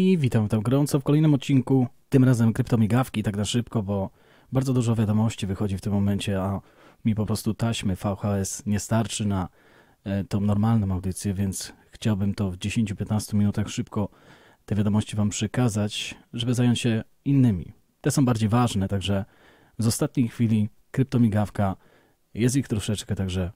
i witam tam gorąco w kolejnym odcinku. Tym razem kryptomigawki tak na szybko, bo bardzo dużo wiadomości wychodzi w tym momencie, a mi po prostu taśmy VHS nie starczy na e, tą normalną audycję, więc chciałbym to w 10-15 minutach szybko te wiadomości Wam przekazać, żeby zająć się innymi. Te są bardziej ważne, także z ostatniej chwili kryptomigawka, jest ich troszeczkę, także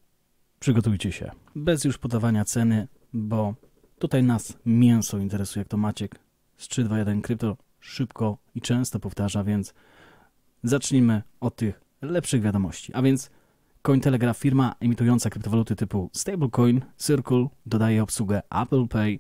przygotujcie się. Bez już podawania ceny, bo tutaj nas mięso interesuje, jak to Maciek z 321 Krypto szybko i często powtarza, więc zacznijmy od tych lepszych wiadomości. A więc Cointelegraph, firma emitująca kryptowaluty typu stablecoin, Circle, dodaje obsługę Apple Pay.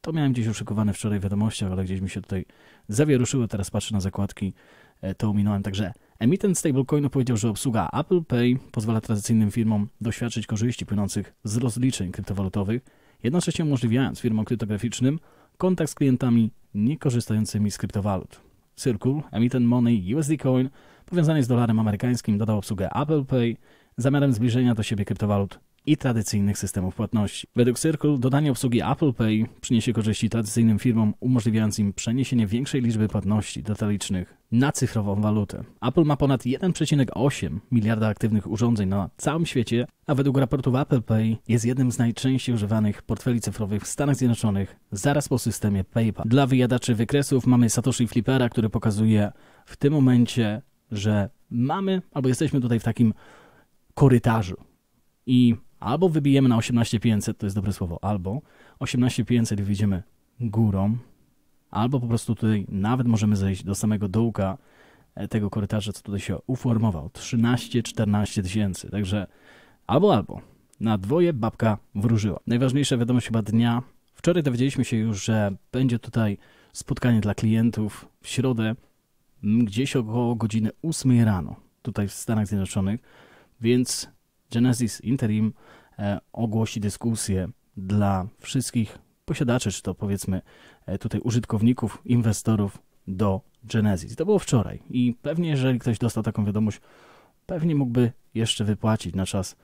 To miałem gdzieś oszukowane wczoraj wiadomości, wiadomościach, ale gdzieś mi się tutaj zawieruszyły, Teraz patrzę na zakładki, e, to ominąłem. Także emitent stablecoinu powiedział, że obsługa Apple Pay pozwala tradycyjnym firmom doświadczyć korzyści płynących z rozliczeń kryptowalutowych, jednocześnie umożliwiając firmom kryptograficznym kontakt z klientami niekorzystającymi z kryptowalut. Circle, emitent Money USD Coin, powiązany z dolarem amerykańskim, dodał obsługę Apple Pay zamiarem zbliżenia do siebie kryptowalut i tradycyjnych systemów płatności. Według Circle dodanie obsługi Apple Pay przyniesie korzyści tradycyjnym firmom, umożliwiając im przeniesienie większej liczby płatności detalicznych na cyfrową walutę. Apple ma ponad 1,8 miliarda aktywnych urządzeń na całym świecie, a według raportów Apple Pay jest jednym z najczęściej używanych portfeli cyfrowych w Stanach Zjednoczonych zaraz po systemie PayPal. Dla wyjadaczy wykresów mamy Satoshi Flippera, który pokazuje w tym momencie, że mamy albo jesteśmy tutaj w takim korytarzu i albo wybijemy na 18500, to jest dobre słowo, albo 18500 wyjdziemy górą, albo po prostu tutaj nawet możemy zejść do samego dołka e, tego korytarza, co tutaj się uformował. 13-14 tysięcy, także albo, albo. Na dwoje babka wróżyła. Najważniejsza wiadomość chyba dnia. Wczoraj dowiedzieliśmy się już, że będzie tutaj spotkanie dla klientów w środę gdzieś około godziny 8 rano tutaj w Stanach Zjednoczonych, więc Genesis Interim E, ogłosi dyskusję dla wszystkich posiadaczy, czy to powiedzmy e, tutaj użytkowników, inwestorów do Genesis. To było wczoraj i pewnie jeżeli ktoś dostał taką wiadomość, pewnie mógłby jeszcze wypłacić na czas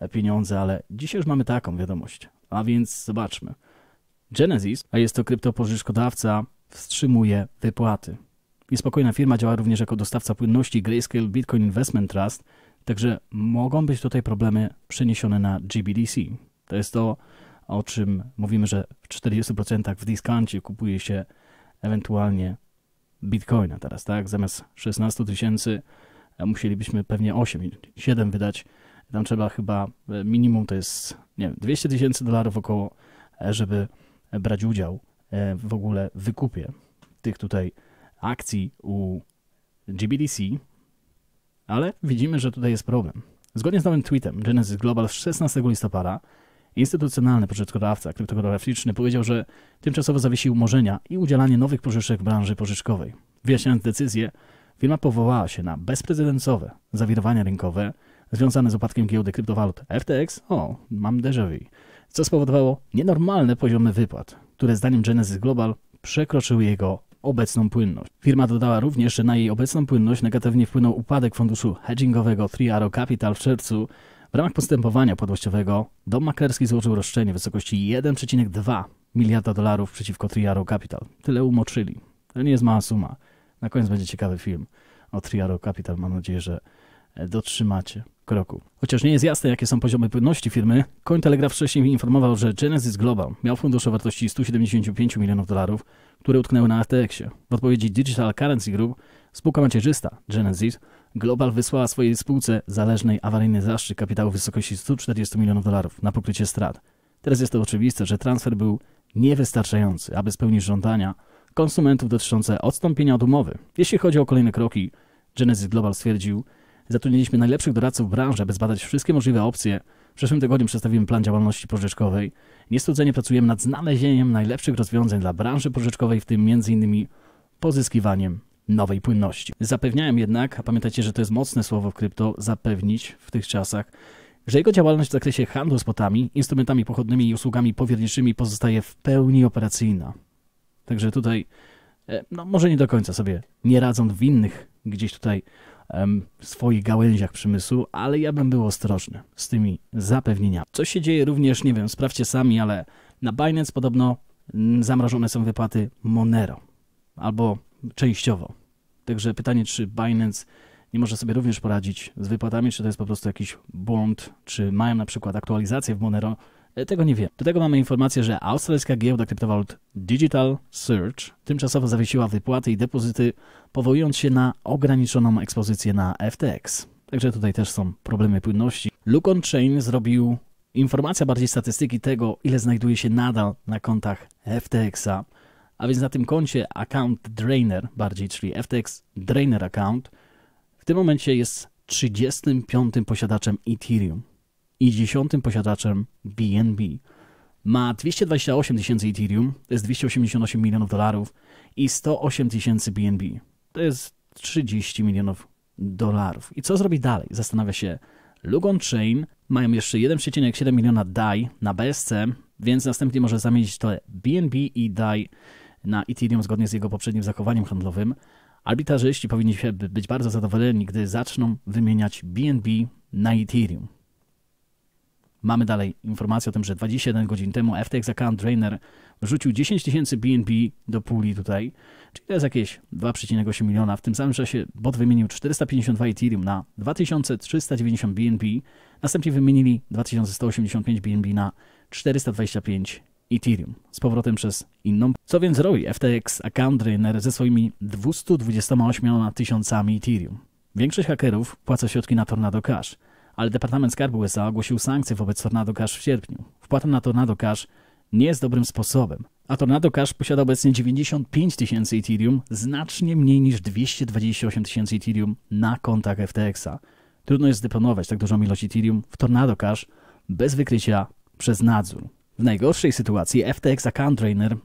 e, pieniądze, ale dzisiaj już mamy taką wiadomość. A więc zobaczmy. Genesis, a jest to kryptopożyczkodawca, wstrzymuje wypłaty. Niespokojna firma działa również jako dostawca płynności Grayscale Bitcoin Investment Trust, Także mogą być tutaj problemy przeniesione na GBDC. To jest to, o czym mówimy, że w 40% w diskancie kupuje się ewentualnie bitcoina teraz, tak? Zamiast 16 tysięcy e, musielibyśmy pewnie 8, 7 wydać. Tam trzeba chyba e, minimum to jest, nie wiem, 200 tysięcy dolarów około, e, żeby brać udział w ogóle w wykupie tych tutaj akcji u GBDC, ale widzimy, że tutaj jest problem. Zgodnie z nowym tweetem Genesis Global z 16 listopada Instytucjonalny pożyczkodawca kryptograficzny powiedział, że tymczasowo zawiesił umorzenia i udzielanie nowych pożyczek w branży pożyczkowej. Wyjaśniając decyzję, firma powołała się na bezprecedensowe zawirowania rynkowe związane z upadkiem giełdy kryptowalut FTX, o, mam déjà vu, co spowodowało nienormalne poziomy wypłat, które zdaniem Genesis Global przekroczyły jego obecną płynność. Firma dodała również, że na jej obecną płynność negatywnie wpłynął upadek funduszu hedgingowego Three Arrow Capital w czerwcu. W ramach postępowania płatnościowego dom maklerski złożył roszczenie w wysokości 1,2 miliarda dolarów przeciwko Three Arrow Capital. Tyle umoczyli. To nie jest mała suma. Na koniec będzie ciekawy film o Three Arrow Capital. Mam nadzieję, że dotrzymacie kroku. Chociaż nie jest jasne, jakie są poziomy płynności firmy, Cointelegraph wcześniej informował, że Genesis Global miał fundusz o wartości 175 milionów dolarów, które utknęły na ATX-ie. W odpowiedzi Digital Currency Group spółka macierzysta Genesis Global wysłała swojej spółce zależnej awaryjny zastrzyk kapitału w wysokości 140 milionów dolarów na pokrycie strat. Teraz jest to oczywiste, że transfer był niewystarczający, aby spełnić żądania konsumentów dotyczące odstąpienia od umowy. Jeśli chodzi o kolejne kroki, Genesis Global stwierdził, Zatrudniliśmy najlepszych doradców w branży, aby zbadać wszystkie możliwe opcje. W przyszłym tygodniu przedstawimy plan działalności pożyczkowej. Niestrudzenie pracujemy nad znalezieniem najlepszych rozwiązań dla branży pożyczkowej, w tym m.in. pozyskiwaniem nowej płynności. Zapewniałem jednak, a pamiętajcie, że to jest mocne słowo w krypto, zapewnić w tych czasach, że jego działalność w zakresie handlu spotami, instrumentami pochodnymi i usługami powierniczymi pozostaje w pełni operacyjna. Także tutaj, e, no może nie do końca sobie nie radzą w innych gdzieś tutaj swoich gałęziach przemysłu, ale ja bym był ostrożny z tymi zapewnieniami. Co się dzieje również, nie wiem, sprawdźcie sami, ale na Binance podobno mm, zamrożone są wypłaty Monero albo częściowo. Także pytanie, czy Binance nie może sobie również poradzić z wypłatami, czy to jest po prostu jakiś błąd, czy mają na przykład aktualizację w Monero, E, tego nie wiem. Do tego mamy informację, że australijska giełda kryptowalut Digital Search tymczasowo zawiesiła wypłaty i depozyty, powołując się na ograniczoną ekspozycję na FTX. Także tutaj też są problemy płynności. Luke on Chain zrobił informacja bardziej statystyki tego, ile znajduje się nadal na kontach FTX-a, a więc na tym koncie account drainer bardziej, czyli FTX drainer account, w tym momencie jest 35 posiadaczem Ethereum i dziesiątym posiadaczem BNB. Ma 228 tysięcy Ethereum, to jest 288 milionów dolarów i 108 tysięcy BNB. To jest 30 milionów dolarów. I co zrobi dalej? Zastanawia się Lugon Chain. Mają jeszcze 1,7 miliona DAI na BSC, więc następnie może zamienić to BNB i DAI na Ethereum zgodnie z jego poprzednim zachowaniem handlowym. Arbitrażyści powinni być bardzo zadowoleni, gdy zaczną wymieniać BNB na Ethereum. Mamy dalej informację o tym, że 21 godzin temu FTX account Drainer wrzucił 10 tysięcy BNB do puli tutaj, czyli to jest jakieś 2,8 miliona. W tym samym czasie bot wymienił 452 Ethereum na 2390 BNB, następnie wymienili 2185 BNB na 425 Ethereum z powrotem przez inną. Co więc robi FTX account Drainer ze swoimi 228 tysiącami Ethereum? Większość hakerów płaca środki na Tornado Cash ale Departament Skarbu USA ogłosił sankcje wobec Tornado Cash w sierpniu. Wpłata na Tornado Cash nie jest dobrym sposobem, a Tornado Cash posiada obecnie 95 tysięcy Ethereum, znacznie mniej niż 228 tysięcy Ethereum na kontach FTX-a. Trudno jest deponować tak dużą ilość Ethereum w Tornado Cash bez wykrycia przez nadzór. W najgorszej sytuacji FTX Account Trainer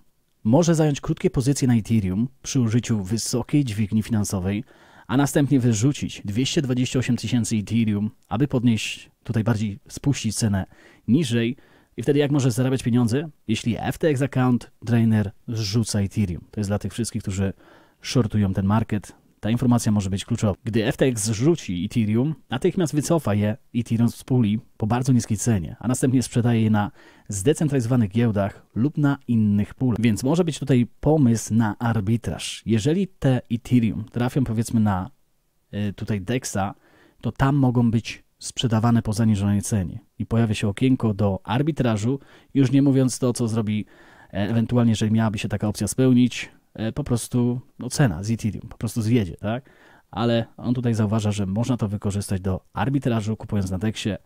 może zająć krótkie pozycje na Ethereum przy użyciu wysokiej dźwigni finansowej, a następnie wyrzucić 228 tysięcy Ethereum, aby podnieść, tutaj bardziej spuścić cenę niżej. I wtedy jak możesz zarabiać pieniądze? Jeśli FTX account Drainer zrzuca Ethereum. To jest dla tych wszystkich, którzy shortują ten market, ta informacja może być kluczowa. Gdy FTX zrzuci Ethereum, natychmiast wycofa je Ethereum z puli po bardzo niskiej cenie, a następnie sprzedaje je na zdecentralizowanych giełdach lub na innych pulach. Więc może być tutaj pomysł na arbitraż. Jeżeli te Ethereum trafią powiedzmy na y, tutaj DEXa, to tam mogą być sprzedawane po zaniżonej cenie i pojawia się okienko do arbitrażu, już nie mówiąc to, co zrobi e, ewentualnie, jeżeli miałaby się taka opcja spełnić, E, po prostu no cena z Ethereum po prostu zjedzie, tak? Ale on tutaj zauważa, że można to wykorzystać do arbitrażu, kupując na Dexie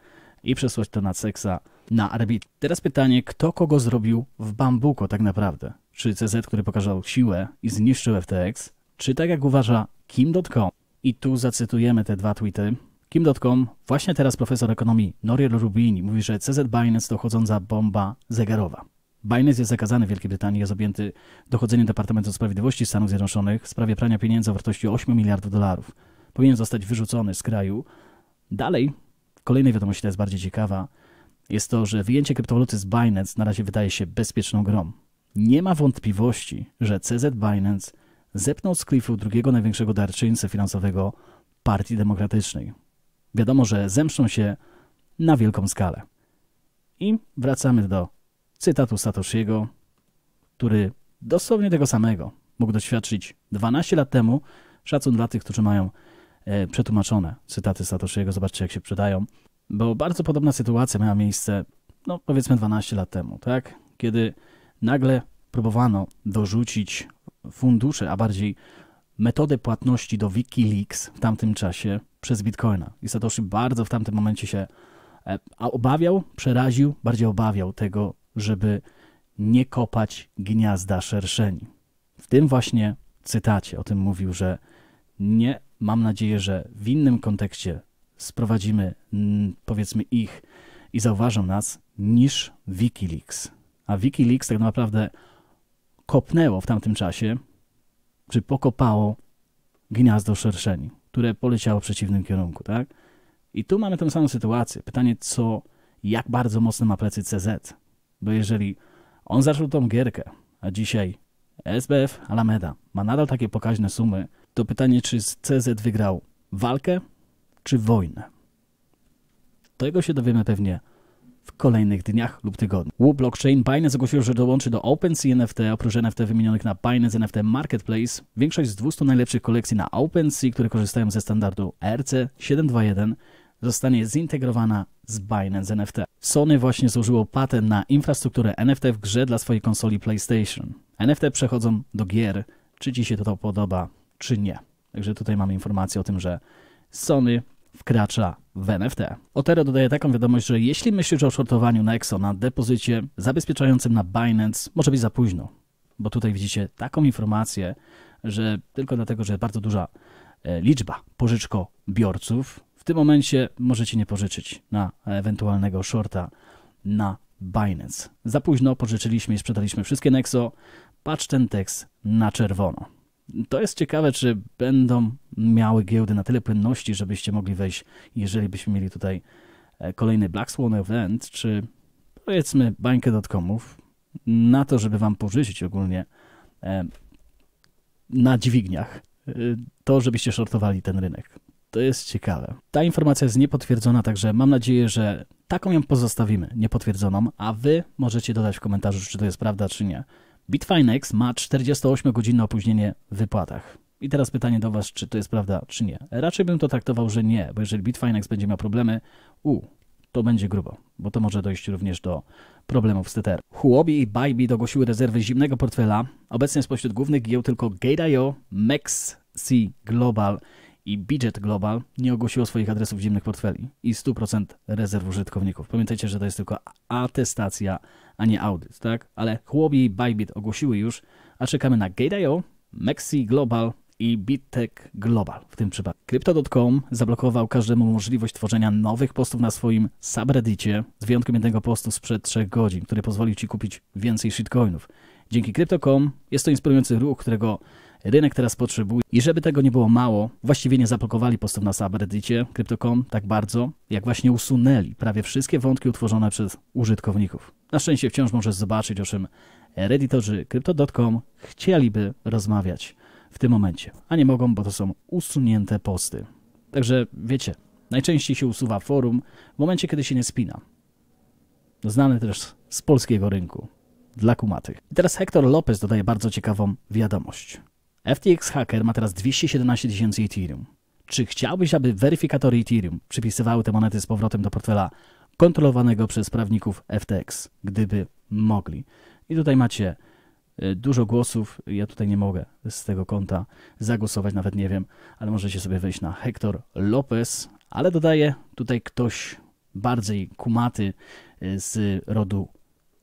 i przesłać to na Sexa na arbit. Teraz pytanie, kto kogo zrobił w Bambuko tak naprawdę? Czy CZ, który pokazał siłę i zniszczył FTX? Czy tak jak uważa Kim.com? I tu zacytujemy te dwa tweety. Kim.com, właśnie teraz profesor ekonomii Noriel Rubini mówi, że CZ Binance to chodząca bomba zegarowa. Binance jest zakazany w Wielkiej Brytanii, jest objęty dochodzeniem Departamentu Sprawiedliwości Stanów Zjednoczonych w sprawie prania pieniędzy o wartości 8 miliardów dolarów. Powinien zostać wyrzucony z kraju. Dalej, kolejna wiadomość, która jest bardziej ciekawa, jest to, że wyjęcie kryptowaluty z Binance na razie wydaje się bezpieczną grą. Nie ma wątpliwości, że CZ Binance zepnął z klifu drugiego największego darczyńcy finansowego Partii Demokratycznej. Wiadomo, że zemszczą się na wielką skalę. I wracamy do cytatu Satoshiego, który dosłownie tego samego mógł doświadczyć 12 lat temu. Szacun dla tych, którzy mają e, przetłumaczone cytaty Satoshiego. Zobaczcie, jak się przydają. Bo bardzo podobna sytuacja miała miejsce, no powiedzmy 12 lat temu, tak? Kiedy nagle próbowano dorzucić fundusze, a bardziej metodę płatności do Wikileaks w tamtym czasie przez Bitcoina. I Satoshi bardzo w tamtym momencie się e, a obawiał, przeraził, bardziej obawiał tego, żeby nie kopać gniazda szerszeni. W tym właśnie cytacie o tym mówił, że nie, mam nadzieję, że w innym kontekście sprowadzimy mm, powiedzmy ich i zauważą nas niż Wikileaks. A Wikileaks tak naprawdę kopnęło w tamtym czasie, czy pokopało gniazdo szerszeni, które poleciało w przeciwnym kierunku, tak? I tu mamy tę samą sytuację. Pytanie, co, jak bardzo mocne ma plecy CZ? Bo jeżeli on zaczął tą gierkę, a dzisiaj SBF Alameda ma nadal takie pokaźne sumy, to pytanie, czy CZ wygrał walkę czy wojnę? Tego się dowiemy pewnie w kolejnych dniach lub tygodniach. Wu Blockchain Binance ogłosił, że dołączy do OpenSea NFT, oprócz NFT wymienionych na Binance NFT Marketplace. Większość z 200 najlepszych kolekcji na OpenSea, które korzystają ze standardu RC721, zostanie zintegrowana z Binance NFT. Sony właśnie złożyło patent na infrastrukturę NFT w grze dla swojej konsoli PlayStation. NFT przechodzą do gier, czy ci się to podoba, czy nie. Także tutaj mamy informację o tym, że Sony wkracza w NFT. Otero dodaje taką wiadomość, że jeśli myślisz o shortowaniu Nexo na depozycie zabezpieczającym na Binance, może być za późno. Bo tutaj widzicie taką informację, że tylko dlatego, że bardzo duża e, liczba pożyczkobiorców tym momencie możecie nie pożyczyć na ewentualnego shorta na Binance. Za późno pożyczyliśmy i sprzedaliśmy wszystkie Nexo. Patrz ten tekst na czerwono. To jest ciekawe, czy będą miały giełdy na tyle płynności, żebyście mogli wejść, jeżeli byśmy mieli tutaj e, kolejny Black Swan Event, czy powiedzmy bańkę na to, żeby wam pożyczyć ogólnie e, na dźwigniach e, to, żebyście shortowali ten rynek. To jest ciekawe. Ta informacja jest niepotwierdzona, także mam nadzieję, że taką ją pozostawimy, niepotwierdzoną, a Wy możecie dodać w komentarzu, czy to jest prawda, czy nie. Bitfinex ma 48-godzinne opóźnienie w wypłatach. I teraz pytanie do Was, czy to jest prawda, czy nie. Raczej bym to traktował, że nie, bo jeżeli Bitfinex będzie miał problemy, u, to będzie grubo, bo to może dojść również do problemów z TTR. Huobi i Bybit ogłosiły rezerwy zimnego portfela. Obecnie spośród głównych giełd tylko Gate.io, MEX, C Global i Budget Global nie ogłosiło swoich adresów zimnych portfeli i 100% rezerw użytkowników. Pamiętajcie, że to jest tylko atestacja, a nie audyt, tak? Ale chłopi i Bybit ogłosiły już, a czekamy na Gate.io, Maxi Global i Bitek Global w tym przypadku. Crypto.com zablokował każdemu możliwość tworzenia nowych postów na swoim subreddicie, z wyjątkiem jednego postu sprzed 3 godzin, który pozwolił Ci kupić więcej shitcoinów. Dzięki Crypto.com jest to inspirujący ruch, którego Rynek teraz potrzebuje i żeby tego nie było mało, właściwie nie zablokowali postów na subreddicie Crypto.com tak bardzo, jak właśnie usunęli prawie wszystkie wątki utworzone przez użytkowników. Na szczęście wciąż możesz zobaczyć, o czym redditorzy Crypto.com chcieliby rozmawiać w tym momencie, a nie mogą, bo to są usunięte posty. Także wiecie, najczęściej się usuwa forum w momencie, kiedy się nie spina. Znany też z polskiego rynku dla kumatych. I teraz Hector Lopez dodaje bardzo ciekawą wiadomość. FTX Hacker ma teraz 217 tysięcy Ethereum. Czy chciałbyś, aby weryfikatory Ethereum przypisywały te monety z powrotem do portfela kontrolowanego przez prawników FTX, gdyby mogli? I tutaj macie y, dużo głosów. Ja tutaj nie mogę z tego konta zagłosować, nawet nie wiem, ale możecie sobie wejść na Hector Lopez, ale dodaję tutaj ktoś bardziej kumaty y, z rodu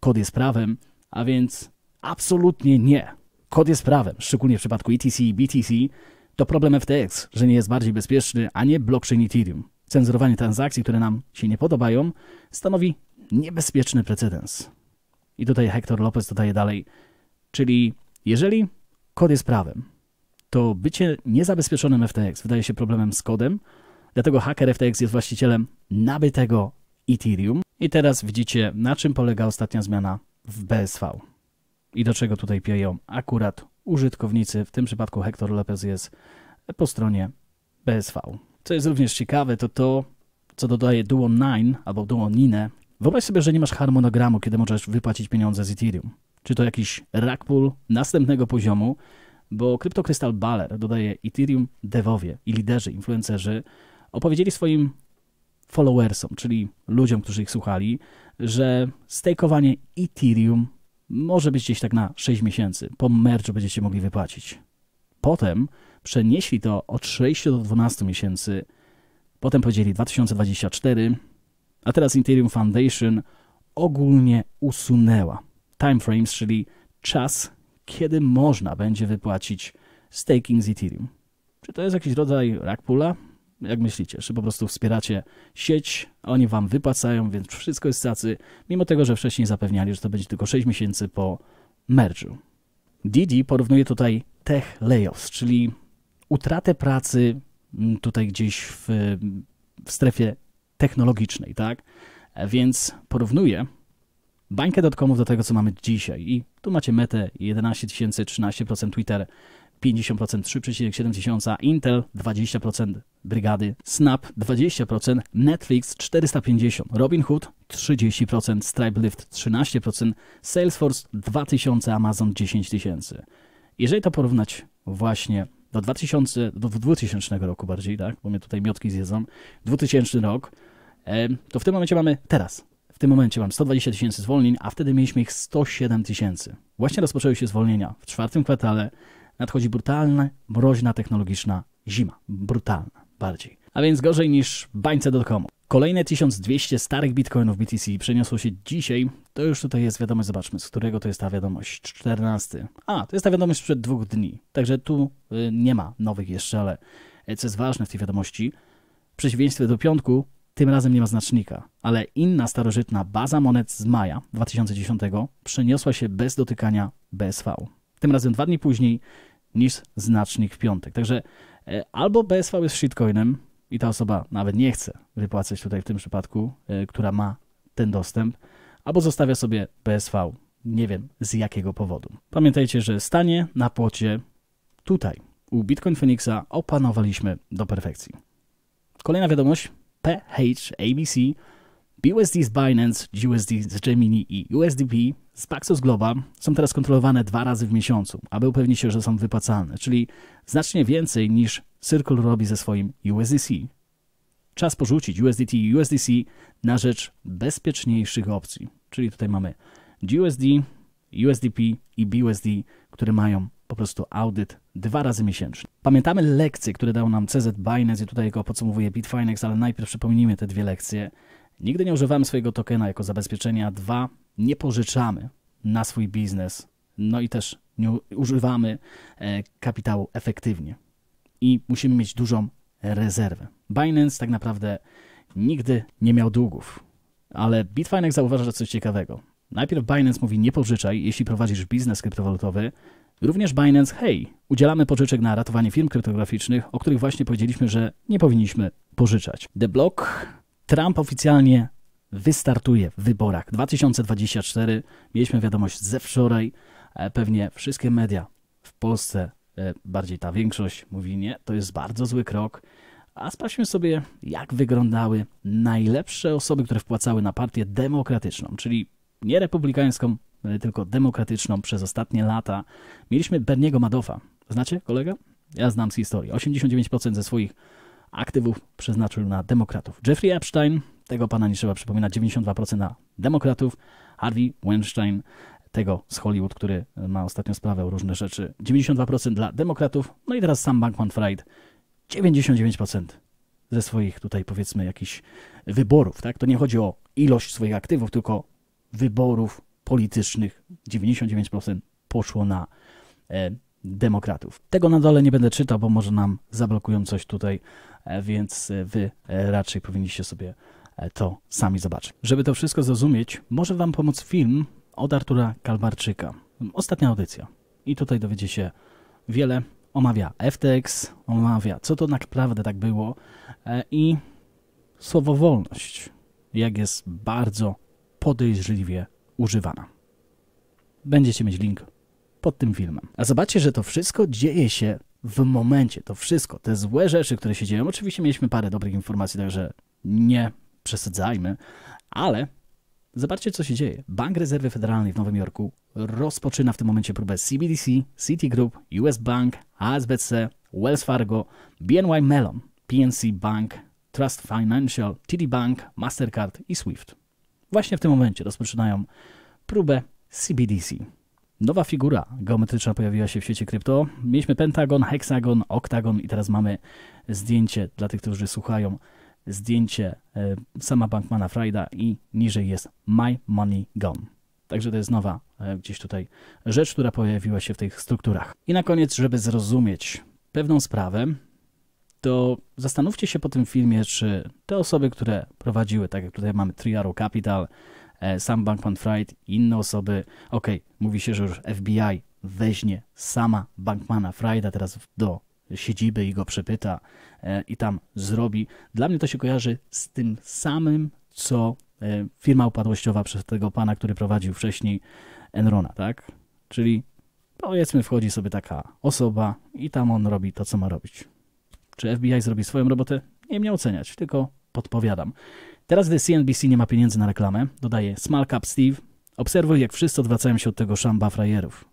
Kod jest prawem, a więc absolutnie nie. Kod jest prawem, szczególnie w przypadku ETC i BTC, to problem FTX, że nie jest bardziej bezpieczny, a nie blockchain Ethereum. Cenzurowanie transakcji, które nam się nie podobają, stanowi niebezpieczny precedens. I tutaj Hector Lopez dodaje dalej, czyli jeżeli kod jest prawem, to bycie niezabezpieczonym FTX wydaje się problemem z kodem, dlatego haker FTX jest właścicielem nabytego Ethereum. I teraz widzicie, na czym polega ostatnia zmiana w BSV. I do czego tutaj pieją akurat użytkownicy, w tym przypadku Hector Lopez jest po stronie BSV. Co jest również ciekawe, to to, co dodaje Duo 9 albo Duo Nine. Wyobraź sobie, że nie masz harmonogramu, kiedy możesz wypłacić pieniądze z Ethereum. Czy to jakiś rackpool następnego poziomu, bo CryptoCrystal Baller dodaje Ethereum devowie i liderzy, influencerzy opowiedzieli swoim followersom, czyli ludziom, którzy ich słuchali, że stakeowanie Ethereum może być gdzieś tak na 6 miesięcy. Po merczu będziecie mogli wypłacić. Potem przenieśli to od 6 do 12 miesięcy. Potem powiedzieli 2024, a teraz Ethereum Foundation ogólnie usunęła timeframes, czyli czas, kiedy można będzie wypłacić staking z Ethereum. Czy to jest jakiś rodzaj ragpula? jak myślicie, czy po prostu wspieracie sieć, oni wam wypłacają, więc wszystko jest tacy, mimo tego, że wcześniej zapewniali, że to będzie tylko 6 miesięcy po merge'u. Didi porównuje tutaj tech layoffs, czyli utratę pracy mm, tutaj gdzieś w, w strefie technologicznej, tak? Więc porównuje bańkę dotkomów do tego, co mamy dzisiaj. I tu macie metę 11 000, 13% Twitter, 50%, 3,7%, Intel 20%, brygady Snap 20%, Netflix 450%, Robinhood 30%, Lift 13%, Salesforce 2000, Amazon 10 tysięcy Jeżeli to porównać właśnie do 2000, do 2000 roku bardziej, tak, bo mnie tutaj miotki zjedzą, 2000 rok, to w tym momencie mamy teraz. W tym momencie mam 120 tysięcy zwolnień, a wtedy mieliśmy ich 107 tysięcy. Właśnie rozpoczęły się zwolnienia w czwartym kwartale nadchodzi brutalna, mroźna technologiczna zima. Brutalna bardziej. A więc gorzej niż bańce komu. Kolejne 1200 starych bitcoinów BTC przeniosło się dzisiaj. To już tutaj jest wiadomość, zobaczmy, z którego to jest ta wiadomość. 14. A, to jest ta wiadomość sprzed dwóch dni. Także tu y, nie ma nowych jeszcze, ale y, co jest ważne w tej wiadomości, w przeciwieństwie do piątku, tym razem nie ma znacznika, ale inna starożytna baza monet z maja 2010 przeniosła się bez dotykania BSV tym razem dwa dni później, niż znacznik w piątek. Także e, albo BSV jest shitcoinem i ta osoba nawet nie chce wypłacać tutaj w tym przypadku, e, która ma ten dostęp, albo zostawia sobie BSV. Nie wiem z jakiego powodu. Pamiętajcie, że stanie na płocie tutaj u Bitcoin Phoenixa opanowaliśmy do perfekcji. Kolejna wiadomość. PHABC. BUSD z Binance, USD z Gemini i USDP z Paxos Global są teraz kontrolowane dwa razy w miesiącu, aby upewnić się, że są wypłacalne, czyli znacznie więcej niż Circle robi ze swoim USDC. Czas porzucić USDT i USDC na rzecz bezpieczniejszych opcji, czyli tutaj mamy USD, USDP i BUSD, które mają po prostu audyt dwa razy miesięcznie. Pamiętamy lekcje, które dał nam CZ Binance i tutaj go podsumowuje Bitfinex, ale najpierw przypomnijmy te dwie lekcje. Nigdy nie używamy swojego tokena jako zabezpieczenia. Dwa, nie pożyczamy na swój biznes. No i też nie używamy e, kapitału efektywnie. I musimy mieć dużą rezerwę. Binance tak naprawdę nigdy nie miał długów. Ale Bitfinex zauważa coś ciekawego. Najpierw Binance mówi nie pożyczaj, jeśli prowadzisz biznes kryptowalutowy. Również Binance, hej, udzielamy pożyczek na ratowanie firm kryptograficznych, o których właśnie powiedzieliśmy, że nie powinniśmy pożyczać. The Block Trump oficjalnie wystartuje w wyborach 2024. Mieliśmy wiadomość ze wczoraj. E, pewnie wszystkie media w Polsce, e, bardziej ta większość, mówi nie, to jest bardzo zły krok. A sprawdźmy sobie, jak wyglądały najlepsze osoby, które wpłacały na partię demokratyczną, czyli nie republikańską, e, tylko demokratyczną przez ostatnie lata. Mieliśmy Berniego Madoffa. Znacie, kolega? Ja znam z historii. 89% ze swoich aktywów przeznaczył na demokratów. Jeffrey Epstein, tego pana nie trzeba przypominać, 92% na demokratów. Harvey Weinstein, tego z Hollywood, który ma ostatnio sprawę o różne rzeczy, 92% dla demokratów. No i teraz sam Bankman-Fried, 99% ze swoich tutaj powiedzmy jakichś wyborów, tak? To nie chodzi o ilość swoich aktywów, tylko wyborów politycznych 99% poszło na e, demokratów. Tego na dole nie będę czytał, bo może nam zablokują coś tutaj, e, więc e, wy e, raczej powinniście sobie to sami zobaczyć. Żeby to wszystko zrozumieć, może wam pomóc film od Artura Kalbarczyka. Ostatnia audycja. I tutaj dowiecie się wiele. Omawia FTX, omawia co to tak naprawdę tak było i słowo wolność, jak jest bardzo podejrzliwie używana. Będziecie mieć link pod tym filmem. A zobaczcie, że to wszystko dzieje się w momencie, to wszystko, te złe rzeczy, które się dzieją. Oczywiście mieliśmy parę dobrych informacji, także nie przesadzajmy, ale zobaczcie, co się dzieje. Bank Rezerwy Federalnej w Nowym Jorku rozpoczyna w tym momencie próbę CBDC, Citigroup, US Bank, ASBC, Wells Fargo, BNY Mellon, PNC Bank, Trust Financial, TD Bank, Mastercard i Swift. Właśnie w tym momencie rozpoczynają próbę CBDC. Nowa figura geometryczna pojawiła się w sieci krypto. Mieliśmy pentagon, heksagon, oktagon i teraz mamy zdjęcie dla tych, którzy słuchają. Zdjęcie e, sama Bankmana Frida i niżej jest My Money Gone. Także to jest nowa e, gdzieś tutaj rzecz, która pojawiła się w tych strukturach. I na koniec, żeby zrozumieć pewną sprawę, to zastanówcie się po tym filmie, czy te osoby, które prowadziły, tak jak tutaj mamy Triaro Capital, E, sam Bankman-Fried inne osoby. Okej, okay, mówi się, że już FBI weźmie sama Bankmana Frida teraz do siedziby i go przepyta e, i tam zrobi. Dla mnie to się kojarzy z tym samym, co e, firma upadłościowa przez tego pana, który prowadził wcześniej Enrona, tak? Czyli powiedzmy wchodzi sobie taka osoba i tam on robi to, co ma robić. Czy FBI zrobi swoją robotę? Nie mnie oceniać, tylko podpowiadam. Teraz gdy CNBC nie ma pieniędzy na reklamę, dodaje Small Cap Steve, obserwuj jak wszyscy odwracają się od tego szamba frajerów.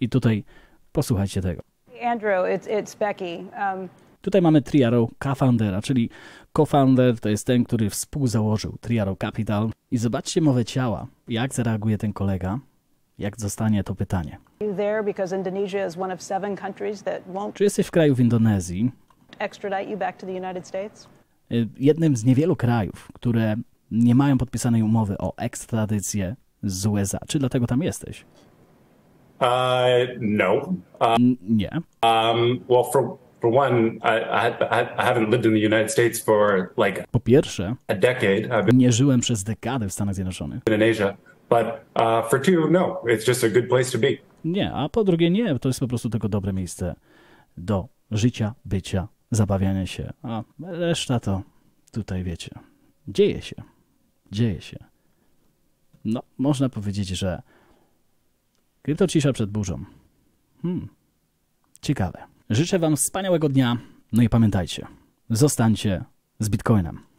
I tutaj posłuchajcie tego. Andrew, it's, it's Becky. Um... Tutaj mamy Triaro Cofoundera, czyli cofounder to jest ten, który współzałożył Triaro Capital. I zobaczcie mowę ciała, jak zareaguje ten kolega, jak zostanie to pytanie. Czy jesteś w kraju w Indonezji? Extradite you back to the United States? Y, jednym z niewielu krajów, które nie mają podpisanej umowy o ekstradycję z USA. Czy dlatego tam jesteś? Uh, no. Uh, nie. Um, well, for, for one, I, I haven't lived in the United States for like po pierwsze, a decade. I've been, nie żyłem przez dekadę w Stanach Zjednoczonych. In Asia, but uh, for two, no, it's just a good place to be. Nie, a po drugie nie, to jest po prostu tylko dobre miejsce do życia, bycia, zabawianie się, a reszta to tutaj wiecie, dzieje się, dzieje się. No, można powiedzieć, że gdy to cisza przed burzą. Hmm, ciekawe. Życzę wam wspaniałego dnia, no i pamiętajcie, zostańcie z Bitcoinem.